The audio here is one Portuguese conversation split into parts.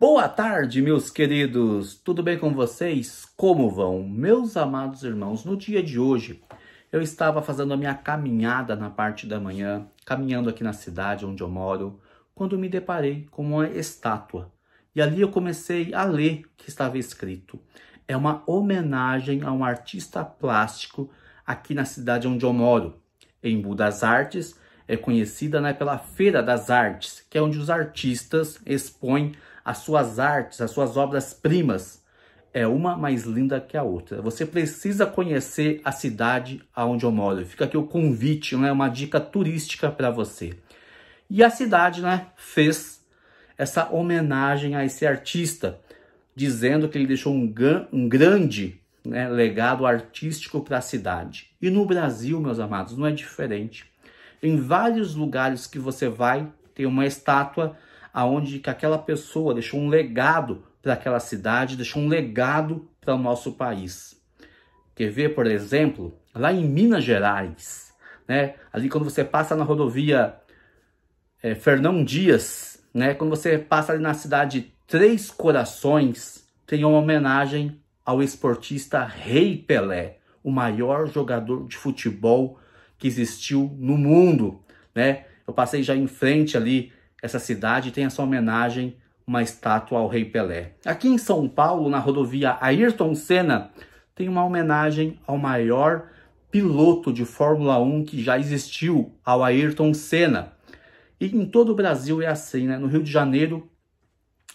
Boa tarde, meus queridos! Tudo bem com vocês? Como vão? Meus amados irmãos, no dia de hoje eu estava fazendo a minha caminhada na parte da manhã, caminhando aqui na cidade onde eu moro, quando me deparei com uma estátua. E ali eu comecei a ler o que estava escrito. É uma homenagem a um artista plástico aqui na cidade onde eu moro. Em das Artes é conhecida né, pela Feira das Artes, que é onde os artistas expõem as suas artes, as suas obras-primas. É uma mais linda que a outra. Você precisa conhecer a cidade onde eu moro. Fica aqui o convite, né? uma dica turística para você. E a cidade né, fez essa homenagem a esse artista, dizendo que ele deixou um, um grande né, legado artístico para a cidade. E no Brasil, meus amados, não é diferente. Em vários lugares que você vai, tem uma estátua aonde que aquela pessoa deixou um legado para aquela cidade, deixou um legado para o nosso país. Quer ver, por exemplo, lá em Minas Gerais, né? Ali quando você passa na rodovia é, Fernão Dias, né? Quando você passa ali na cidade Três Corações, tem uma homenagem ao esportista Rei Pelé, o maior jogador de futebol que existiu no mundo, né? Eu passei já em frente ali essa cidade tem essa homenagem, uma estátua ao Rei Pelé. Aqui em São Paulo, na rodovia Ayrton Senna, tem uma homenagem ao maior piloto de Fórmula 1 que já existiu, ao Ayrton Senna. E em todo o Brasil é assim, né? No Rio de Janeiro,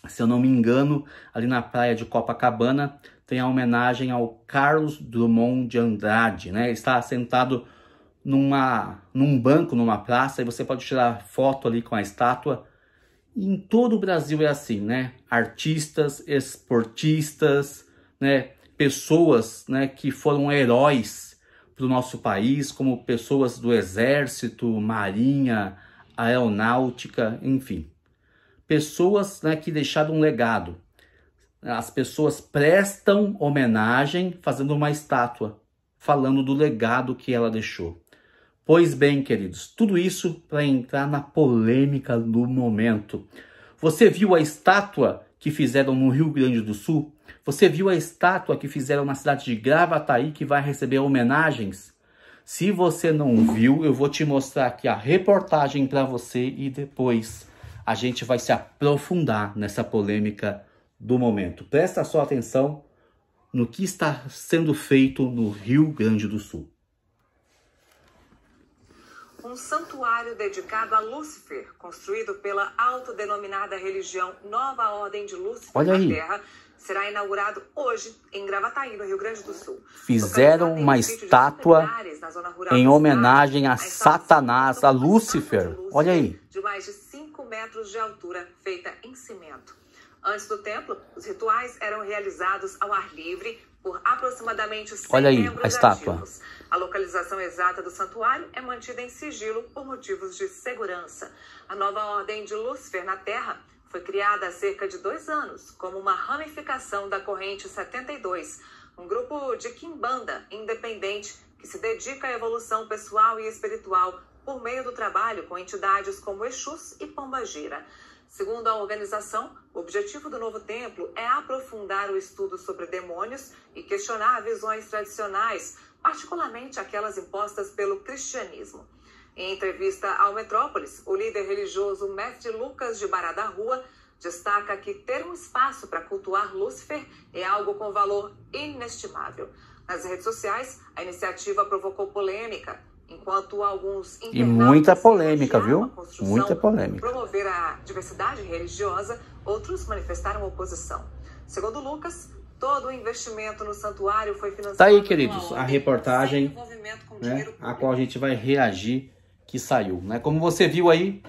se eu não me engano, ali na praia de Copacabana, tem a homenagem ao Carlos Drummond de Andrade, né? Ele está sentado numa, num banco, numa praça, e você pode tirar foto ali com a estátua. em todo o Brasil é assim, né? Artistas, esportistas, né? pessoas né, que foram heróis para o nosso país, como pessoas do exército, marinha, aeronáutica, enfim. Pessoas né, que deixaram um legado. As pessoas prestam homenagem fazendo uma estátua, falando do legado que ela deixou. Pois bem, queridos, tudo isso para entrar na polêmica do momento. Você viu a estátua que fizeram no Rio Grande do Sul? Você viu a estátua que fizeram na cidade de Gravataí que vai receber homenagens? Se você não viu, eu vou te mostrar aqui a reportagem para você e depois a gente vai se aprofundar nessa polêmica do momento. Presta só atenção no que está sendo feito no Rio Grande do Sul um santuário dedicado a Lúcifer, construído pela autodenominada religião Nova Ordem de Lúcifer Olha na aí. Terra, será inaugurado hoje em Gravataí, no Rio Grande do Sul. Fizeram uma, estátua em homenagem a Satanás, a Lúcifer. Lúcifer. Olha aí. De mais de 5 metros de altura, feita em cimento. Antes do templo, os rituais eram realizados ao ar livre por aproximadamente 100 Olha aí a estátua. Ativos. A localização exata do santuário é mantida em sigilo por motivos de segurança. A nova ordem de Lúcifer na Terra foi criada há cerca de dois anos como uma ramificação da corrente 72, um grupo de quimbanda independente que se dedica à evolução pessoal e espiritual por meio do trabalho com entidades como Exus e Pombagira. Segundo a organização, o objetivo do novo templo é aprofundar o estudo sobre demônios e questionar visões tradicionais, particularmente aquelas impostas pelo cristianismo. Em entrevista ao Metrópolis, o líder religioso Mestre Lucas de Bará da Rua destaca que ter um espaço para cultuar Lúcifer é algo com valor inestimável. Nas redes sociais, a iniciativa provocou polêmica. Enquanto alguns e muita polêmica, viu? Muita polêmica. Promover a diversidade religiosa, outros manifestaram oposição. Segundo Lucas, todo o investimento no santuário foi financiado. Tá aí, queridos, a reportagem, né, a qual a gente vai reagir que saiu, né? Como você viu aí,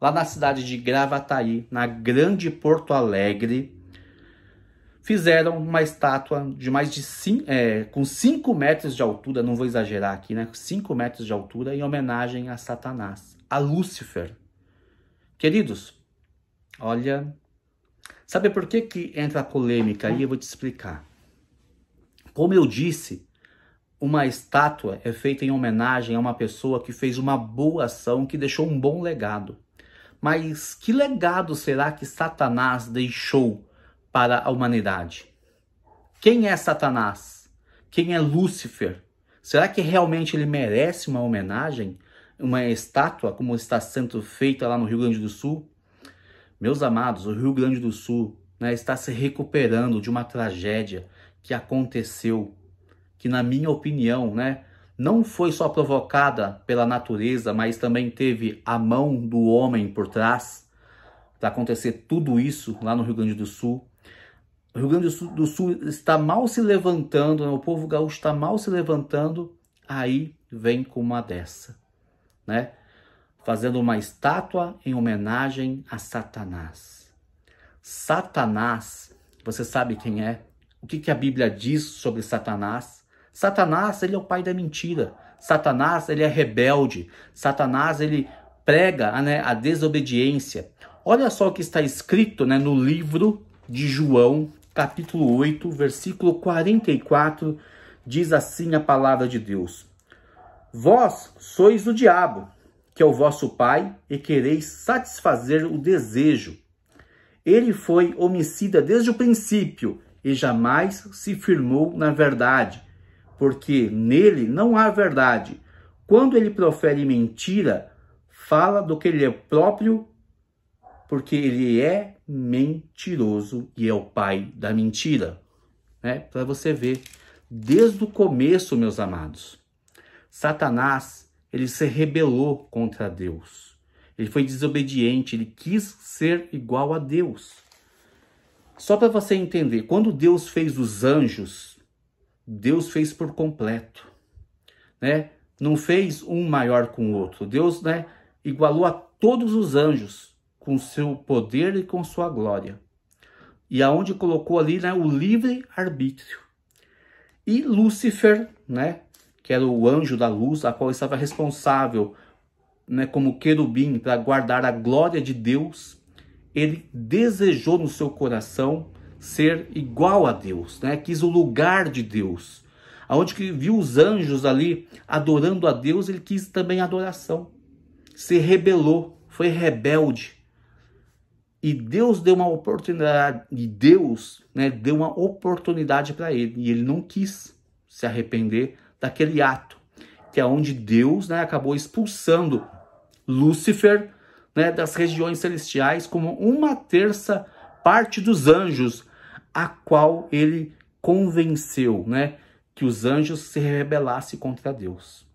lá na cidade de Gravataí, na Grande Porto Alegre, fizeram uma estátua de mais de cinco, é, com 5 metros de altura, não vou exagerar aqui, né? 5 metros de altura em homenagem a Satanás, a Lúcifer. Queridos, olha, sabe por que que entra a polêmica aí? Eu vou te explicar. Como eu disse, uma estátua é feita em homenagem a uma pessoa que fez uma boa ação, que deixou um bom legado. Mas que legado será que Satanás deixou para a humanidade. Quem é Satanás? Quem é Lúcifer? Será que realmente ele merece uma homenagem, uma estátua como está sendo feita lá no Rio Grande do Sul? Meus amados, o Rio Grande do Sul né, está se recuperando de uma tragédia que aconteceu, que na minha opinião, né, não foi só provocada pela natureza, mas também teve a mão do homem por trás para acontecer tudo isso lá no Rio Grande do Sul. O Rio Grande do Sul, do Sul está mal se levantando, né? o povo gaúcho está mal se levantando, aí vem com uma dessa, né? Fazendo uma estátua em homenagem a Satanás. Satanás, você sabe quem é? O que, que a Bíblia diz sobre Satanás? Satanás, ele é o pai da mentira. Satanás, ele é rebelde. Satanás, ele prega né, a desobediência. Olha só o que está escrito né, no livro de João, capítulo 8, versículo 44, diz assim a palavra de Deus: Vós sois o diabo, que é o vosso pai, e quereis satisfazer o desejo. Ele foi homicida desde o princípio e jamais se firmou na verdade, porque nele não há verdade. Quando ele profere mentira, fala do que ele é próprio porque ele é mentiroso e é o pai da mentira. Né? Para você ver, desde o começo, meus amados, Satanás ele se rebelou contra Deus. Ele foi desobediente, ele quis ser igual a Deus. Só para você entender, quando Deus fez os anjos, Deus fez por completo, né? Não fez um maior com o outro. Deus, né, igualou a todos os anjos com seu poder e com sua glória. E aonde colocou ali né, o livre arbítrio. E Lúcifer, né, que era o anjo da luz, a qual estava responsável né, como querubim para guardar a glória de Deus, ele desejou no seu coração ser igual a Deus, né? quis o lugar de Deus. Aonde que viu os anjos ali adorando a Deus, ele quis também adoração. Se rebelou, foi rebelde. E Deus deu uma oportunidade, e Deus né, deu uma oportunidade para ele, e ele não quis se arrepender daquele ato, que é onde Deus né, acabou expulsando Lúcifer né, das regiões celestiais como uma terça parte dos anjos, a qual ele convenceu né, que os anjos se rebelassem contra Deus.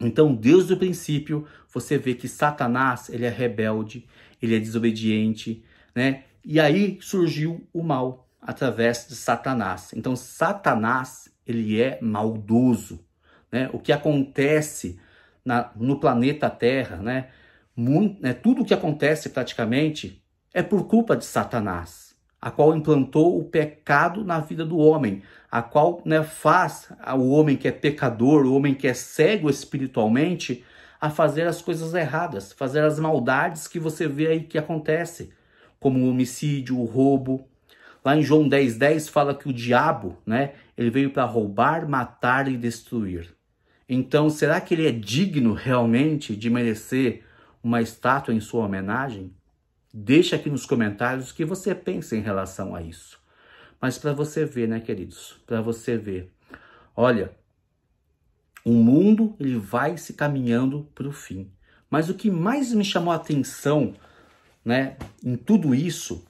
Então, desde o princípio, você vê que Satanás ele é rebelde, ele é desobediente, né? E aí surgiu o mal através de Satanás. Então Satanás, ele é maldoso, né? O que acontece na, no planeta Terra, né? Muito, né? Tudo o que acontece praticamente é por culpa de Satanás, a qual implantou o pecado na vida do homem, a qual né, faz o homem que é pecador, o homem que é cego espiritualmente, a fazer as coisas erradas, fazer as maldades que você vê aí que acontece, como o homicídio, o roubo. Lá em João 10:10 10 fala que o diabo, né, ele veio para roubar, matar e destruir. Então, será que ele é digno realmente de merecer uma estátua em sua homenagem? Deixa aqui nos comentários o que você pensa em relação a isso. Mas para você ver, né, queridos? Para você ver. Olha, o mundo ele vai se caminhando para o fim. Mas o que mais me chamou a atenção, né, em tudo isso,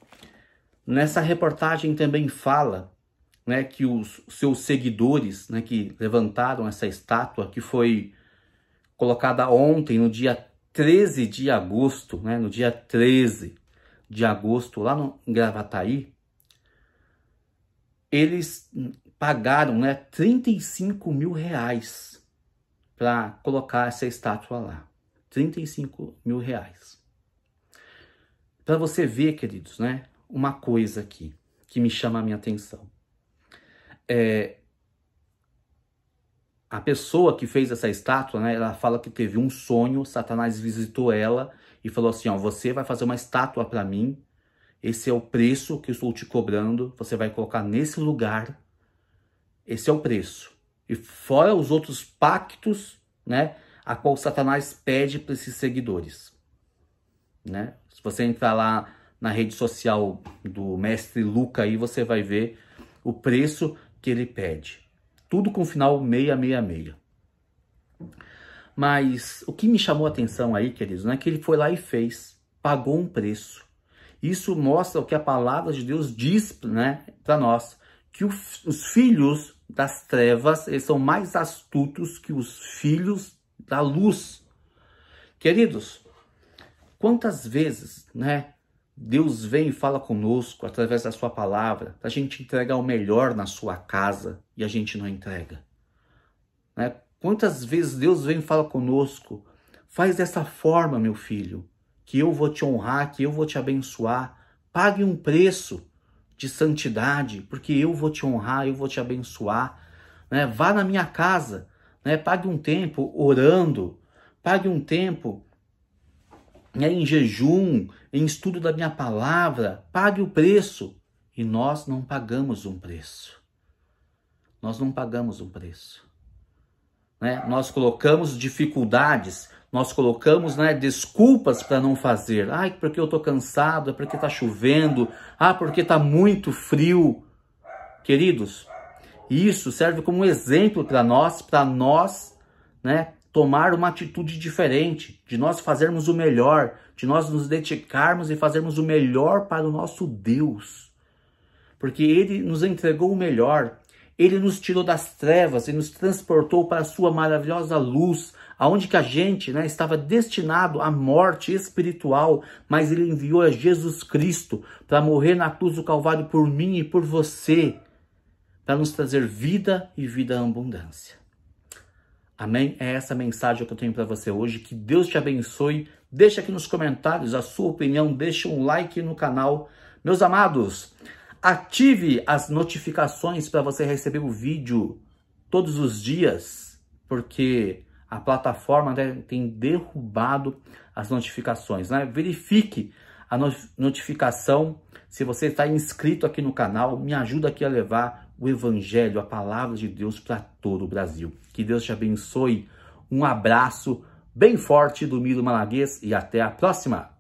nessa reportagem também fala, né, que os seus seguidores, né, que levantaram essa estátua que foi colocada ontem, no dia 13 de agosto, né, no dia 13 de agosto, lá no Gravataí, eles pagaram né, 35 mil reais para colocar essa estátua lá. 35 mil reais. Para você ver, queridos, né? Uma coisa aqui que me chama a minha atenção. É, a pessoa que fez essa estátua, né, ela fala que teve um sonho, Satanás visitou ela e falou assim, ó, você vai fazer uma estátua para mim, esse é o preço que eu estou te cobrando, você vai colocar nesse lugar, esse é o preço. E fora os outros pactos, né? A qual Satanás pede para esses seguidores, né? Se você entrar lá na rede social do mestre Luca aí, você vai ver o preço que ele pede. Tudo com o final 666. Mas o que me chamou a atenção aí, queridos, não é que ele foi lá e fez, pagou um preço. Isso mostra o que a palavra de Deus diz né, para nós, que os filhos das trevas, eles são mais astutos que os filhos da luz. Queridos, quantas vezes, né, Deus vem e fala conosco através da sua palavra, para a gente entregar o melhor na sua casa e a gente não entrega. Né? Quantas vezes Deus vem e fala conosco, faz dessa forma, meu filho, que eu vou te honrar, que eu vou te abençoar, pague um preço de santidade, porque eu vou te honrar, eu vou te abençoar. Né? Vá na minha casa, né? pague um tempo orando, pague um tempo né, em jejum, em estudo da minha palavra, pague o preço. E nós não pagamos um preço. Nós não pagamos um preço. Né? Nós colocamos dificuldades, nós colocamos né, desculpas para não fazer. Ai, porque eu estou cansado, é porque está chovendo, ah, porque está muito frio. Queridos, isso serve como exemplo para nós, para nós né, tomar uma atitude diferente, de nós fazermos o melhor, de nós nos dedicarmos e fazermos o melhor para o nosso Deus. Porque Ele nos entregou o melhor, Ele nos tirou das trevas e nos transportou para a Sua maravilhosa luz, aonde que a gente né, estava destinado à morte espiritual, mas ele enviou a Jesus Cristo para morrer na cruz do Calvário por mim e por você, para nos trazer vida e vida à abundância. Amém? É essa mensagem que eu tenho para você hoje. Que Deus te abençoe. Deixa aqui nos comentários a sua opinião, deixa um like no canal. Meus amados, ative as notificações para você receber o vídeo todos os dias, porque a plataforma né, tem derrubado as notificações. Né? Verifique a notificação se você está inscrito aqui no canal. Me ajuda aqui a levar o Evangelho, a palavra de Deus para todo o Brasil. Que Deus te abençoe. Um abraço bem forte do Miro Malaguês e até a próxima!